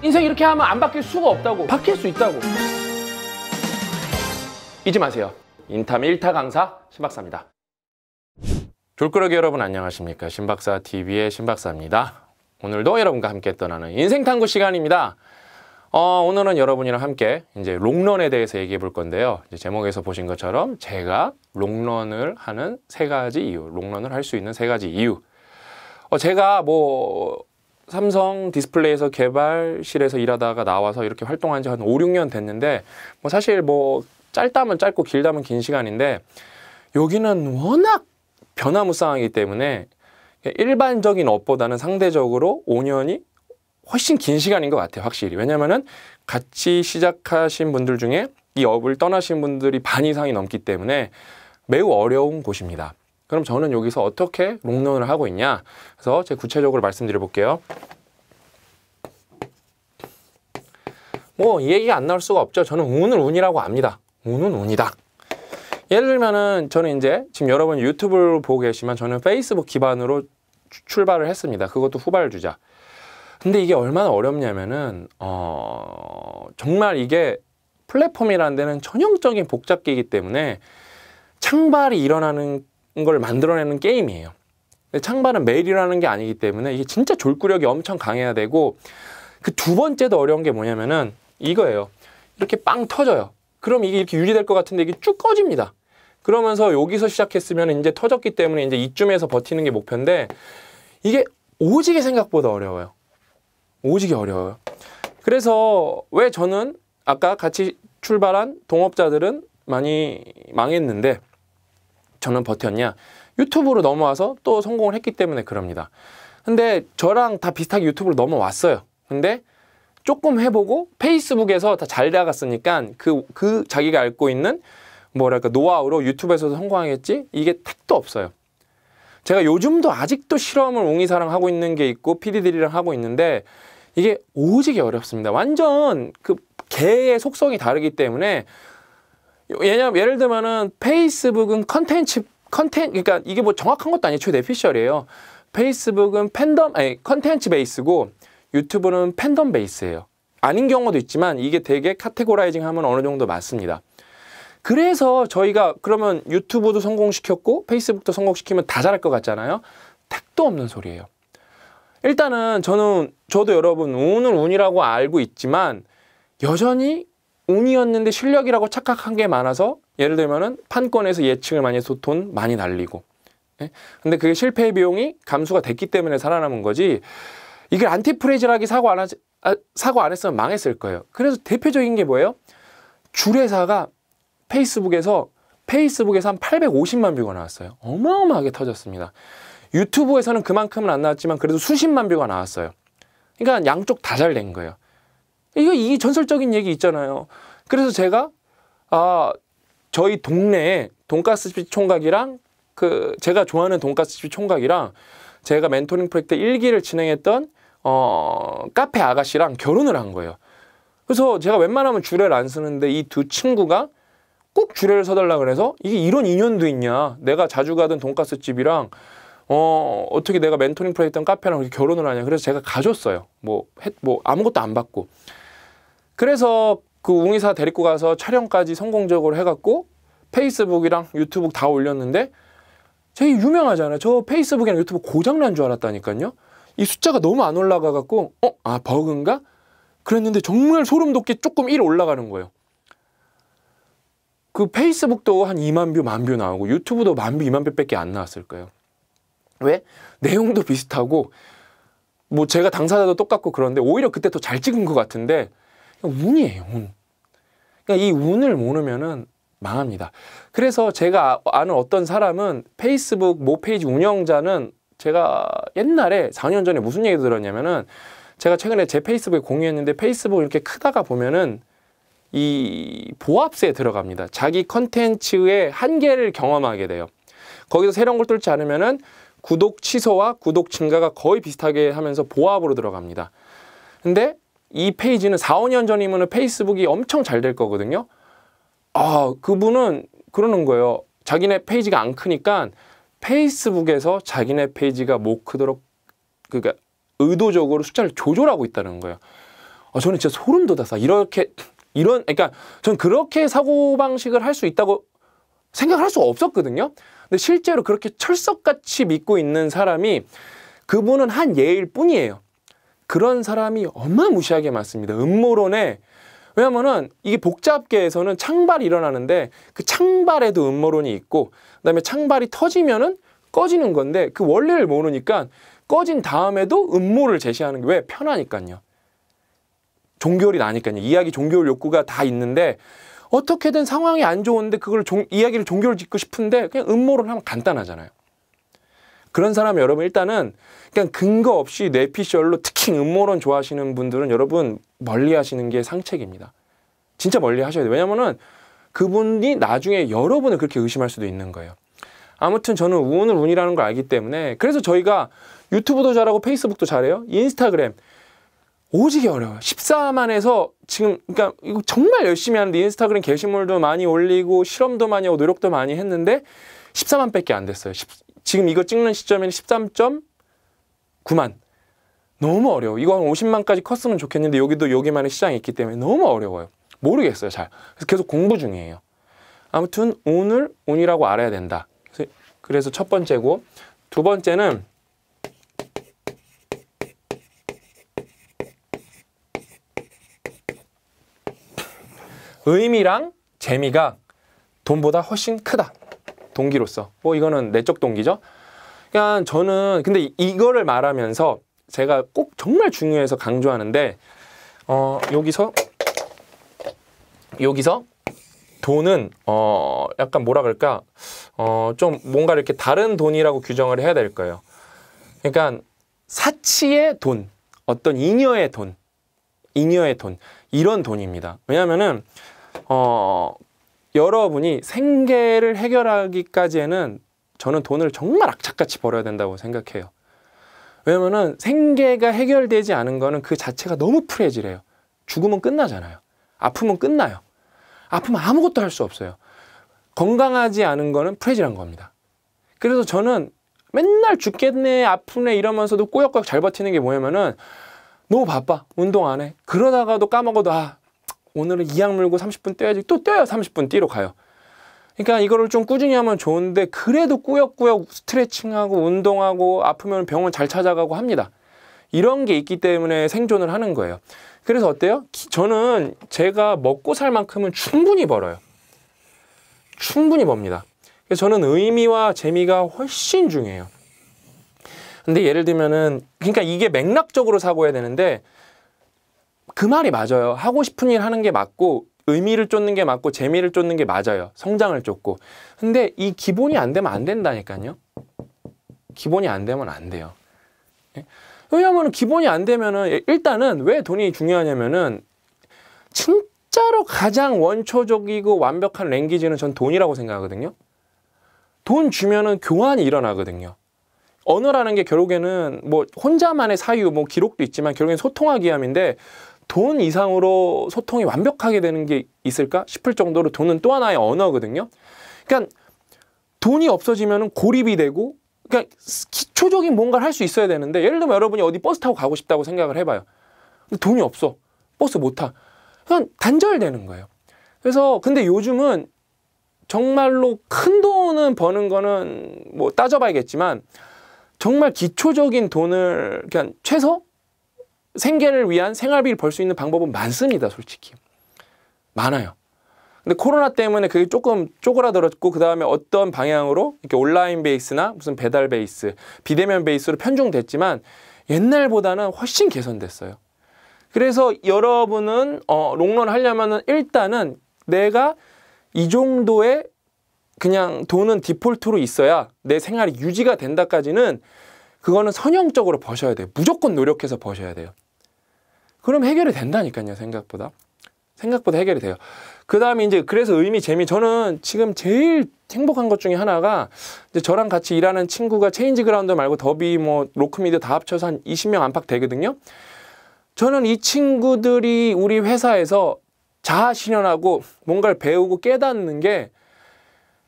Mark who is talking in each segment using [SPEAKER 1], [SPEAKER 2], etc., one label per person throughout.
[SPEAKER 1] 인생 이렇게 하면 안 바뀔 수가 없다고 바뀔 수 있다고 잊지 마세요 인탐 1타 강사 신박사입니다 졸꾸러기 여러분 안녕하십니까 신박사 TV의 신박사입니다 오늘도 여러분과 함께 떠나는 인생 탐구 시간입니다 어, 오늘은 여러분이랑 함께 이제 롱런에 대해서 얘기해 볼 건데요. 제목에서 보신 것처럼 제가 롱런을 하는 세 가지 이유, 롱런을 할 수 있는 세 가지 이유. 어, 제가 뭐 삼성 디스플레이에서 개발실에서 일하다가 나와서 이렇게 활동한 지 한 5, 6년 됐는데 뭐 사실 뭐 짧다면 짧고 길다면 긴 시간인데 여기는 워낙 변화무쌍하기 때문에 일반적인 업보다는 상대적으로 5년이 훨씬 긴 시간인 것 같아요, 확실히. 왜냐면은 같이 시작하신 분들 중에 이 업을 떠나신 분들이 반 이상이 넘기 때문에 매우 어려운 곳입니다. 그럼 저는 여기서 어떻게 롱런을 하고 있냐? 그래서 제 구체적으로 말씀드려 볼게요. 뭐이 얘기가 안 나올 수가 없죠. 저는 운을 운이라고 압니다. 운은 운이다. 예를 들면은 저는 이제 지금 여러분 유튜브를 보고 계시면 저는 페이스북 기반으로 출발을 했습니다. 그것도 후발 주자. 근데 이게 얼마나 어렵냐면은 어 정말 이게 플랫폼이라는 데는 전형적인 복잡기이기 때문에 창발이 일어나는 걸 만들어내는 게임이에요. 창반은 메일이라는 게 아니기 때문에 이게 진짜 졸구력이 엄청 강해야 되고 그 두 번째도 어려운 게 뭐냐면은 이거예요. 이렇게 빵 터져요. 그럼 이게 이렇게 유리될 것 같은데 이게 쭉 꺼집니다. 그러면서 여기서 시작했으면 이제 터졌기 때문에 이제 이쯤에서 버티는 게 목표인데 이게 오지게 생각보다 어려워요. 오지게 어려워요. 그래서 왜 저는 아까 같이 출발한 동업자들은 많이 망했는데 저는 버텼냐? 유튜브로 넘어와서 또 성공을 했기 때문에 그럽니다. 근데 저랑 다 비슷하게 유튜브로 넘어왔어요. 근데 조금 해보고 페이스북에서 다 잘 나갔으니까 그, 그 자기가 알고 있는 뭐랄까 노하우로 유튜브에서도 성공하겠지? 이게 택도 없어요. 제가 요즘도 아직도 실험을 옹이사랑 하고 있는 게 있고 피디들이랑 하고 있는데 이게 오지게 어렵습니다. 완전 그 개의 속성이 다르기 때문에 왜냐면 예를 들면은 페이스북은 컨텐츠 컨텐 그러니까 이게 뭐 정확한 것도 아니에요. 최대 피셜이에요. 페이스북은 팬덤 아니 컨텐츠 베이스고 유튜브는 팬덤 베이스예요. 아닌 경우도 있지만 이게 되게 카테고라이징 하면 어느 정도 맞습니다. 그래서 저희가 그러면 유튜브도 성공시켰고 페이스북도 성공시키면 다 잘할 것 같잖아요. 택도 없는 소리예요. 일단은 저는 저도 여러분 운은 운이라고 알고 있지만 여전히 운이었는데 실력이라고 착각한 게 많아서 예를 들면은 판권에서 예측을 많이 해서 돈 많이 날리고 예? 근데 그게 실패의 비용이 감수가 됐기 때문에 살아남은 거지 이걸 안티프레이즈하게 사고 안 하지 아, 사고 안 했으면 망했을 거예요 그래서 대표적인 게 뭐예요 주례사가 페이스북에서 페이스북에서 한 850만 뷰가 나왔어요 어마어마하게 터졌습니다 유튜브에서는 그만큼은 안 나왔지만 그래도 수십만 뷰가 나왔어요 그러니까 양쪽 다 잘 된 거예요 이거 이 전설적인 얘기 있잖아요. 그래서 제가 아 저희 동네에 돈가스집 총각이랑 그 제가 좋아하는 돈가스집 총각이랑 제가 멘토링 프로젝트 1기를 진행했던 어 카페 아가씨랑 결혼을 한 거예요. 그래서 제가 웬만하면 주례를 안 쓰는데 이 두 친구가 꼭 주례를 서달라 그래서 이게 이런 인연도 있냐. 내가 자주 가던 돈가스 집이랑 어, 어떻게 내가 멘토링 프로젝트 카페랑 결혼을 하냐. 그래서 제가 가줬어요. 뭐, 했, 뭐, 아무것도 안 받고. 그래서 그 웅이사 데리고 가서 촬영까지 성공적으로 해갖고 페이스북이랑 유튜브 다 올렸는데 제일 유명하잖아요. 저 페이스북이랑 유튜브 고장난 줄 알았다니까요. 이 숫자가 너무 안 올라가갖고 어? 아 버그인가? 그랬는데 정말 소름 돋게 조금 1 올라가는 거예요. 그 페이스북도 한 2만 뷰, 만 뷰 나오고 유튜브도 만 뷰, 2만 뷰밖에 안 나왔을 거예요. 왜? 내용도 비슷하고 뭐 제가 당사자도 똑같고 그런데 오히려 그때 더 잘 찍은 것 같은데 운이에요, 운. 그러니까 이 운을 모르면은 망합니다. 그래서 제가 아는 어떤 사람은 페이스북 모 페이지 운영자는 제가 옛날에 4년 전에 무슨 얘기 들었냐면은 제가 최근에 제 페이스북에 공유했는데 페이스북 이렇게 크다가 보면은 이 보합세에 들어갑니다. 자기 컨텐츠의 한계를 경험하게 돼요. 거기서 새로운 걸 뚫지 않으면은 구독 취소와 구독 증가가 거의 비슷하게 하면서 보합으로 들어갑니다. 근데 이 페이지는 4, 5년 전이면 페이스북이 엄청 잘 될 거거든요. 아, 그분은 그러는 거예요. 자기네 페이지가 안 크니까 페이스북에서 자기네 페이지가 못 크도록 그러니까 의도적으로 숫자를 조절하고 있다는 거예요. 아, 저는 진짜 소름 돋았어. 이렇게 이런 그러니까 전 그렇게 사고 방식을 할 수 있다고 생각을 할수 없었거든요. 근데 실제로 그렇게 철석같이 믿고 있는 사람이 그분은 한 예일 뿐이에요. 그런 사람이 어마무시하게 많습니다. 음모론에 왜냐면은 이게 복잡계에서는 창발이 일어나는데 그 창발에도 음모론이 있고 그다음에 창발이 터지면은 꺼지는 건데 그 원리를 모르니까 꺼진 다음에도 음모를 제시하는 게 왜 편하니까요. 종교율이 나니까요. 이야기 종교율 욕구가 다 있는데 어떻게든 상황이 안 좋은데 그걸 종, 이야기를 종교를 짓고 싶은데 그냥 음모론 하면 간단하잖아요. 그런 사람 여러분 일단은 그냥 근거 없이 뇌피셜로 특히 음모론 좋아하시는 분들은 여러분 멀리 하시는 게 상책입니다. 진짜 멀리 하셔야 돼요. 왜냐면은 그분이 나중에 여러분을 그렇게 의심할 수도 있는 거예요. 아무튼 저는 운은 운이라는 걸 알기 때문에 그래서 저희가 유튜브도 잘하고 페이스북도 잘해요. 인스타그램 오지게 어려워요. 14만에서 지금 그러니까 이거 정말 열심히 하는데 인스타그램 게시물도 많이 올리고 실험도 많이 하고 노력도 많이 했는데 14만밖에 안 됐어요. 10, 지금 이거 찍는 시점에는 13.9만. 너무 어려워. 이거 한 50만까지 컸으면 좋겠는데 여기도 여기만의 시장이 있기 때문에 너무 어려워요. 모르겠어요, 잘. 그래서 계속 공부 중이에요. 아무튼 오늘 운이라고 알아야 된다. 그래서 첫 번째고 두 번째는 의미랑 재미가 돈보다 훨씬 크다. 동기로서. 뭐 이거는 내적 동기죠. 그러 그러니까 저는 근데 이거를 말하면서 제가 꼭 정말 중요해서 강조하는데 어, 여기서 여기서 돈은 어 약간 뭐라 그럴까 어좀 뭔가 이렇게 다른 돈이라고 규정을 해야 될 거예요. 그러니까 사치의 돈, 어떤 잉여의 돈, 잉여의 돈 이런 돈입니다. 왜냐면은어 여러분이 생계를 해결하기까지에는 저는 돈을 정말 악착같이 벌어야 된다고 생각해요. 왜냐면은 생계가 해결되지 않은 거는 그 자체가 너무 프레질해요. 죽으면 끝나잖아요. 아프면 끝나요. 아프면 아무것도 할 수 없어요. 건강하지 않은 거는 프레질한 겁니다. 그래서 저는 맨날 죽겠네, 아프네 이러면서도 꾸역꾸역 잘 버티는 게 뭐냐면은 너무 바빠. 운동 안 해. 그러다가도 까먹어도 아, 오늘은 이악 물고 30분 뛰어야지또뛰어요 30분 뛰러 가요. 그러니까 이거를 좀 꾸준히 하면 좋은데 그래도 꾸역꾸역 스트레칭하고 운동하고 아프면 병원 잘 찾아가고 합니다. 이런 게 있기 때문에 생존을 하는 거예요. 그래서 어때요? 저는 제가 먹고 살 만큼은 충분히 벌어요. 충분히 법니다. 그래서 저는 의미와 재미가 훨씬 중요해요. 근데 예를 들면은 그러니까 이게 맥락적으로 사고해야 되는데 그 말이 맞아요. 하고 싶은 일 하는 게 맞고 의미를 쫓는 게 맞고 재미를 쫓는 게 맞아요. 성장을 쫓고. 근데 이 기본이 안 되면 안 된다니까요. 기본이 안 되면 안 돼요. 예? 왜냐하면 기본이 안 되면은 일단은 왜 돈이 중요하냐면은 진짜로 가장 원초적이고 완벽한 랭귀지는 전 돈이라고 생각하거든요. 돈 주면은 교환이 일어나거든요. 언어라는 게 결국에는 뭐 혼자만의 사유, 뭐 기록도 있지만 결국엔 소통하기 위함인데 돈 이상으로 소통이 완벽하게 되는 게 있을까 싶을 정도로 돈은 또 하나의 언어거든요. 그러니까 돈이 없어지면 고립이 되고 그러니까 기초적인 뭔가를 할 수 있어야 되는데 예를 들면 여러분이 어디 버스 타고 가고 싶다고 생각을 해봐요. 근데 돈이 없어. 버스 못 타. 그냥 단절되는 거예요. 그래서 근데 요즘은 정말로 큰 돈은 버는 거는 뭐 따져봐야겠지만 정말 기초적인 돈을 그냥 그러니까 최소 생계를 위한 생활비를 벌 수 있는 방법은 많습니다, 솔직히. 많아요. 근데 코로나 때문에 그게 조금 쪼그라들었고 그 다음에 어떤 방향으로 이렇게 온라인 베이스나 무슨 배달 베이스, 비대면 베이스로 편중됐지만 옛날보다는 훨씬 개선됐어요. 그래서 여러분은 어, 롱런 하려면은 일단은 내가 이 정도의 그냥 돈은 디폴트로 있어야 내 생활이 유지가 된다까지는 그거는 선형적으로 버셔야 돼요. 무조건 노력해서 버셔야 돼요. 그럼 해결이 된다니까요, 생각보다. 생각보다 해결이 돼요. 그 다음에 이제 그래서 의미, 재미. 저는 지금 제일 행복한 것 중에 하나가 이제 저랑 같이 일하는 친구가 체인지 그라운드 말고 더비 뭐 로크미드 다 합쳐서 한 20명 안팎 되거든요. 저는 이 친구들이 우리 회사에서 자아 실현하고 뭔가를 배우고 깨닫는 게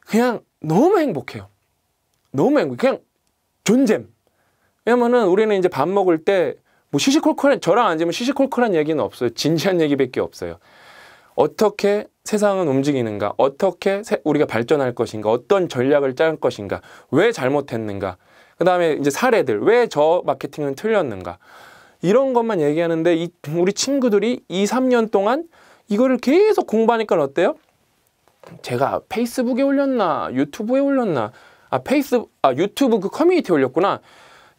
[SPEAKER 1] 그냥 너무 행복해요. 너무 행복해. 그냥 존잼. 왜냐면은 우리는 이제 밥 먹을 때뭐 시시콜콜한 저랑 앉으면 시시콜콜한 얘기는 없어요. 진지한 얘기밖에 없어요. 어떻게 세상은 움직이는가? 어떻게 우리가 발전할 것인가? 어떤 전략을 짤 것인가? 왜 잘못했는가? 그다음에 이제 사례들 왜 저 마케팅은 틀렸는가? 이런 것만 얘기하는데 이, 우리 친구들이 2, 3년 동안 이거를 계속 공부하니까 어때요? 제가 페이스북에 올렸나 유튜브에 올렸나 아 페이스 아 유튜브 그 커뮤니티에 올렸구나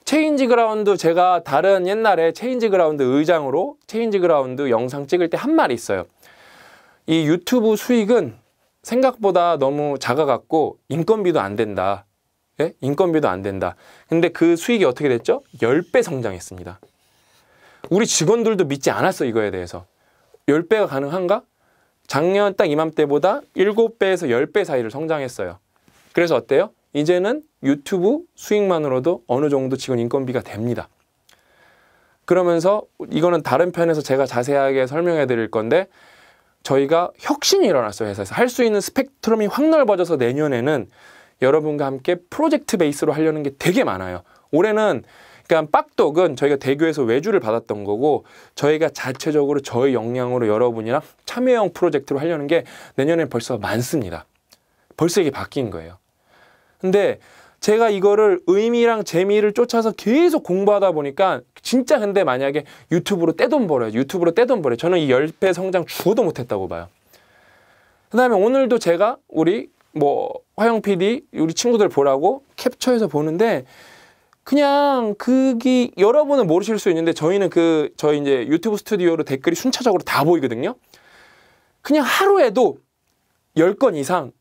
[SPEAKER 1] 체인지 그라운드 제가 다른 옛날에 체인지 그라운드 의장으로 체인지 그라운드 영상 찍을 때 한 말이 있어요. 이 유튜브 수익은 생각보다 너무 작아갖고 인건비도 안 된다. 예? 인건비도 안 된다. 근데 그 수익이 어떻게 됐죠? 10배 성장했습니다. 우리 직원들도 믿지 않았어 이거에 대해서. 10배가 가능한가? 작년 딱 이맘때보다 7배에서 10배 사이를 성장했어요. 그래서 어때요? 이제는 유튜브 수익만으로도 어느 정도 직원 인건비가 됩니다. 그러면서 이거는 다른 편에서 제가 자세하게 설명해 드릴 건데 저희가 혁신이 일어났어요 회사에서 할 수 있는 스펙트럼이 확 넓어져서 내년에는 여러분과 함께 프로젝트 베이스로 하려는 게 되게 많아요 올해는 그러니까 빡독은 저희가 대교에서 외주를 받았던 거고 저희가 자체적으로 저희 역량으로 여러분이랑 참여형 프로젝트로 하려는 게 내년에 벌써 많습니다 벌써 이게 바뀐 거예요 근데 제가 이거를 의미랑 재미를 쫓아서 계속 공부하다 보니까 진짜 근데 만약에 유튜브로 떼돈 벌어요. 유튜브로 떼돈 벌어요. 저는 이 10배 성장 죽어도 못했다고 봐요. 그 다음에 오늘도 제가 우리 뭐 화영 PD 우리 친구들 보라고 캡처해서 보는데 그냥 그게 여러분은 모르실 수 있는데 저희는 그 저희 이제 유튜브 스튜디오로 댓글이 순차적으로 다 보이거든요. 그냥 하루에도 10건 이상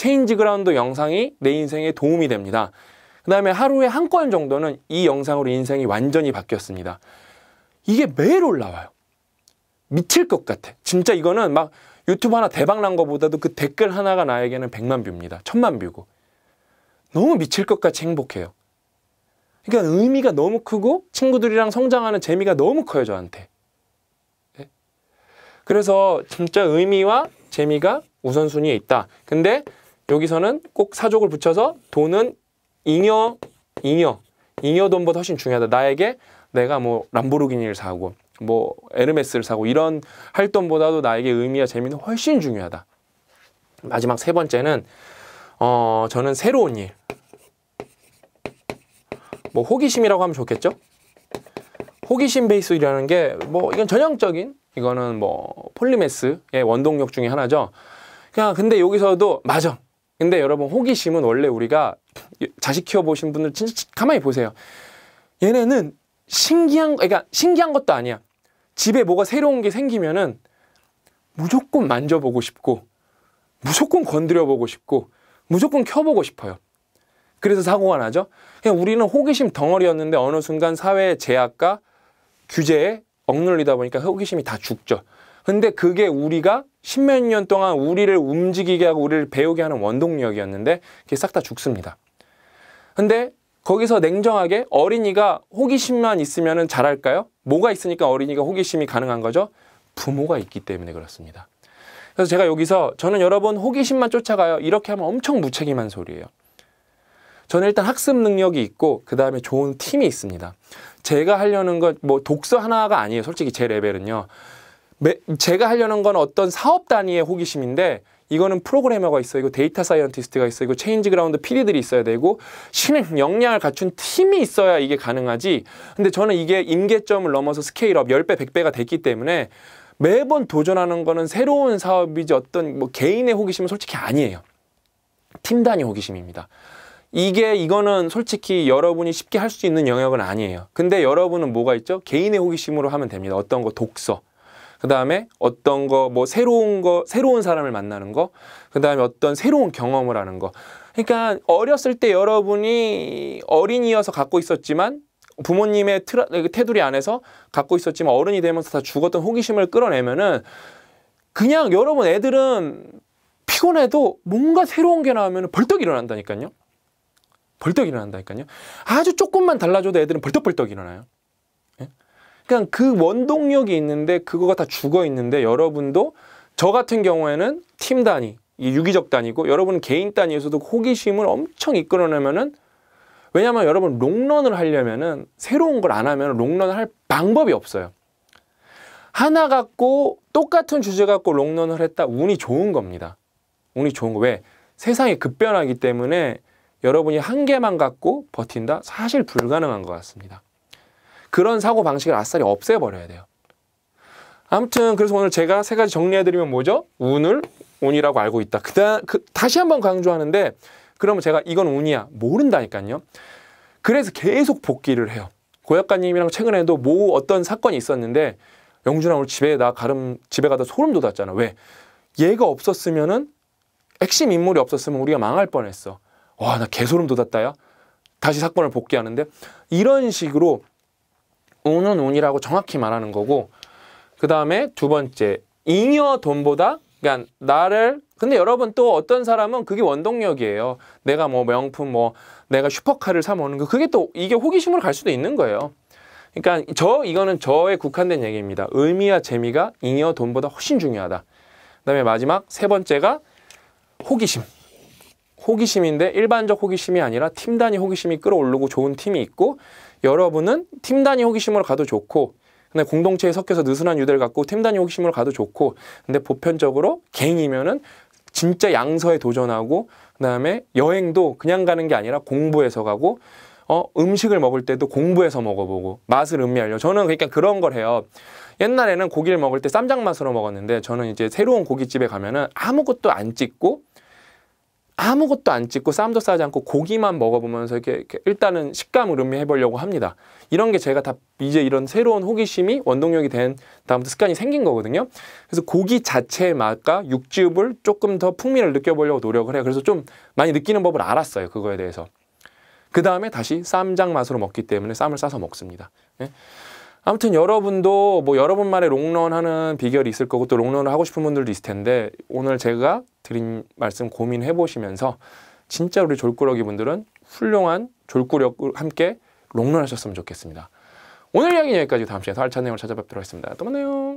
[SPEAKER 1] 체인지 그라운드 영상이 내 인생에 도움이 됩니다. 그 다음에 하루에 한 건 정도는 이 영상으로 인생이 완전히 바뀌었습니다. 이게 매일 올라와요. 미칠 것 같아. 진짜 이거는 막 유튜브 하나 대박 난것보다도그 댓글 하나가 나에게는 백만 뷰입니다. 천만 뷰고. 너무 미칠 것 같이 행복해요. 그러니까 의미가 너무 크고 친구들이랑 성장하는 재미가 너무 커요, 저한테. 네? 그래서 진짜 의미와 재미가 우선순위에 있다. 근데 여기서는 꼭 사족을 붙여서 돈은 잉여, 잉여, 잉여 돈보다 훨씬 중요하다. 나에게 내가 뭐 람보르기니를 사고 뭐 에르메스를 사고 이런 할 돈보다도 나에게 의미와 재미는 훨씬 중요하다. 마지막 세 번째는 어 저는 새로운 일, 뭐 호기심이라고 하면 좋겠죠? 호기심 베이스라는 게 뭐 이건 전형적인 이거는 뭐 폴리메스의 원동력 중에 하나죠. 그냥 근데 여기서도 맞아 근데 여러분 호기심은 원래 우리가 자식 키워보신 분들 진짜 가만히 보세요. 얘네는 신기한, 그러니까 신기한 것도 아니야. 집에 뭐가 새로운 게 생기면은 무조건 만져보고 싶고, 무조건 건드려보고 싶고, 무조건 켜보고 싶어요. 그래서 사고가 나죠. 그냥 우리는 호기심 덩어리였는데 어느 순간 사회의 제약과 규제에 억눌리다 보니까 호기심이 다 죽죠. 근데 그게 우리가 십몇 년 동안 우리를 움직이게 하고 우리를 배우게 하는 원동력이었는데 그게 싹 다 죽습니다. 근데 거기서 냉정하게 어린이가 호기심만 있으면 잘할까요? 뭐가 있으니까 어린이가 호기심이 가능한 거죠? 부모가 있기 때문에 그렇습니다. 그래서 제가 여기서 저는 여러분 호기심만 쫓아가요. 이렇게 하면 엄청 무책임한 소리예요. 저는 일단 학습 능력이 있고 그 다음에 좋은 팀이 있습니다. 제가 하려는 건 뭐 독서 하나가 아니에요. 솔직히 제 레벨은요. 제가 하려는 건 어떤 사업 단위의 호기심인데 이거는 프로그래머가 있어 이거 데이터 사이언티스트가 있어 이거 체인지 그라운드 PD들이 있어야 되고 신행 역량을 갖춘 팀이 있어야 이게 가능하지 근데 저는 이게 임계점을 넘어서 스케일업 10배 100배가 됐기 때문에 매번 도전하는 거는 새로운 사업이지 어떤 뭐 개인의 호기심은 솔직히 아니에요 팀 단위 호기심입니다 이게 이거는 솔직히 여러분이 쉽게 할 수 있는 영역은 아니에요 근데 여러분은 뭐가 있죠? 개인의 호기심으로 하면 됩니다 어떤 거 독서 그 다음에 어떤 거, 뭐 새로운 거, 새로운 사람을 만나는 거, 그 다음에 어떤 새로운 경험을 하는 거. 그러니까 어렸을 때 여러분이 어린이여서 갖고 있었지만 부모님의 틀, 테두리 안에서 갖고 있었지만 어른이 되면서 다 죽었던 호기심을 끌어내면은 그냥 여러분 애들은 피곤해도 뭔가 새로운 게 나오면 벌떡 일어난다니까요. 벌떡 일어난다니까요. 아주 조금만 달라져도 애들은 벌떡벌떡 일어나요. 그냥 그 원동력이 있는데 그거가 다 죽어 있는데 여러분도 저 같은 경우에는 팀 단위, 유기적 단위고 여러분 개인 단위에서도 호기심을 엄청 이끌어내면은 왜냐하면 여러분 롱런을 하려면은 새로운 걸 안 하면 롱런을 할 방법이 없어요. 하나 갖고 똑같은 주제 갖고 롱런을 했다 운이 좋은 겁니다. 운이 좋은 거 왜? 세상이 급변하기 때문에 여러분이 한 개만 갖고 버틴다 사실 불가능한 것 같습니다. 그런 사고 방식을 아싸리 없애버려야 돼요. 아무튼 그래서 오늘 제가 세 가지 정리해드리면 뭐죠? 운을 운이라고 알고 있다. 그다 그, 다시 한 번 강조하는데 그러면 제가 이건 운이야 모른다니까요. 그래서 계속 복귀를 해요. 고약관님이랑 최근에도 모 뭐 어떤 사건이 있었는데 영준아 오늘 집에 나 가름 집에 가다 소름 돋았잖아. 왜? 얘가 없었으면은 핵심 인물이 없었으면 우리가 망할 뻔했어. 와나 개소름 돋았다야. 다시 사건을 복귀하는데 이런 식으로 운은 운이라고 정확히 말하는 거고 그 다음에 두 번째 잉여 돈보다 그러니까 나를 근데 여러분 또 어떤 사람은 그게 원동력이에요. 내가 뭐 명품 뭐 내가 슈퍼카를 사 먹는 거 그게 또 이게 호기심으로 갈 수도 있는 거예요. 그러니까 저 이거는 저의 국한된 얘기입니다. 의미와 재미가 잉여 돈보다 훨씬 중요하다. 그다음에 마지막 세 번째가 호기심. 호기심인데 일반적 호기심이 아니라 팀 단위 호기심이 끌어올르고 좋은 팀이 있고 여러분은 팀 단위 호기심으로 가도 좋고 근데 공동체에 섞여서 느슨한 유대를 갖고 팀 단위 호기심으로 가도 좋고 근데 보편적으로 갱이면은 진짜 양서에 도전하고 그다음에 여행도 그냥 가는 게 아니라 공부해서 가고 어 음식을 먹을 때도 공부해서 먹어보고 맛을 음미하려 저는 그러니까 그런 걸 해요 옛날에는 고기를 먹을 때 쌈장 맛으로 먹었는데 저는 이제 새로운 고깃집에 가면은 아무것도 안 찍고 아무것도 안 찍고 쌈도 싸지 않고 고기만 먹어보면서 이렇게, 이렇게 일단은 식감을 음미해보려고 합니다. 이런 게 제가 다 이제 이런 새로운 호기심이 원동력이 된 다음부터 습관이 생긴 거거든요. 그래서 고기 자체의 맛과 육즙을 조금 더 풍미를 느껴보려고 노력을 해요. 그래서 좀 많이 느끼는 법을 알았어요. 그거에 대해서. 그 다음에 다시 쌈장 맛으로 먹기 때문에 쌈을 싸서 먹습니다. 예? 아무튼 여러분도 뭐 여러분만의 롱런하는 비결이 있을 거고 또 롱런을 하고 싶은 분들도 있을 텐데 오늘 제가 드린 말씀 고민해 보시면서 진짜 우리 졸꾸러기 분들은 훌륭한 졸꾸력을 함께 롱런하셨으면 좋겠습니다. 오늘 이야기는 여기까지 다음 시간에 더 알찬 내용을 찾아뵙도록 하겠습니다. 또 만나요.